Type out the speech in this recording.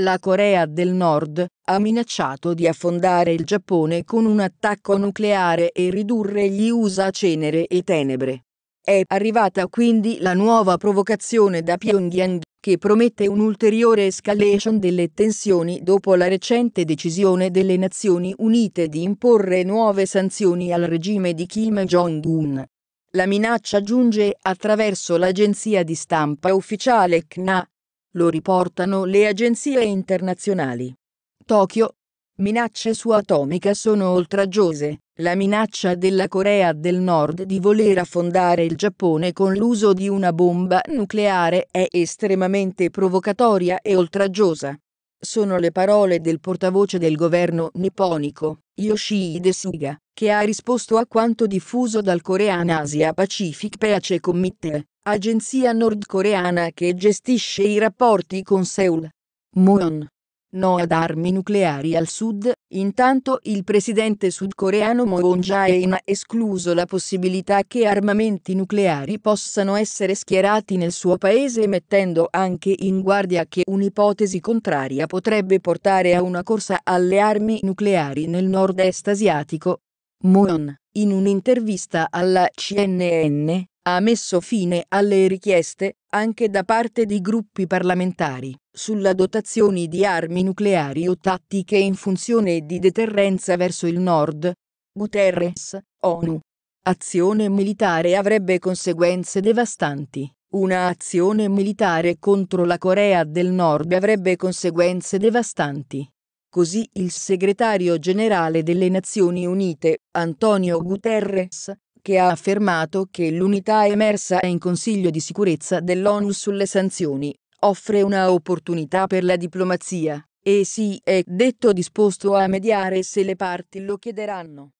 la Corea del Nord ha minacciato di affondare il Giappone con un attacco nucleare e ridurre gli USA a cenere e tenebre. È arrivata quindi la nuova provocazione da Pyongyang, che promette un'ulteriore escalation delle tensioni dopo la recente decisione delle Nazioni Unite di imporre nuove sanzioni al regime di Kim Jong-un. La minaccia giunge attraverso l'agenzia di stampa ufficiale CNA, lo riportano le agenzie internazionali. Tokyo. Minacce su atomica sono oltraggiose. La minaccia della Corea del Nord di voler affondare il Giappone con l'uso di una bomba nucleare è estremamente provocatoria e oltraggiosa. Sono le parole del portavoce del governo nipponico, Yoshihide Suga, che ha risposto a quanto diffuso dal Korean Asia Pacific Peace Committee, agenzia nordcoreana che gestisce i rapporti con Seul. Moon. No ad armi nucleari al sud, intanto il presidente sudcoreano Moon Jae-in ha escluso la possibilità che armamenti nucleari possano essere schierati nel suo paese mettendo anche in guardia che un'ipotesi contraria potrebbe portare a una corsa alle armi nucleari nel nord-est asiatico. Moon, in un'intervista alla CNN, ha messo fine alle richieste, anche da parte di gruppi parlamentari, sulla dotazione di armi nucleari o tattiche in funzione di deterrenza verso il nord. Guterres, ONU. Azione militare avrebbe conseguenze devastanti. Una azione militare contro la Corea del Nord avrebbe conseguenze devastanti. Così il segretario generale delle Nazioni Unite, Antonio Guterres, che ha affermato che l'unità emersa in Consiglio di sicurezza dell'ONU sulle sanzioni offre una opportunità per la diplomazia, e si è detto disposto a mediare se le parti lo chiederanno.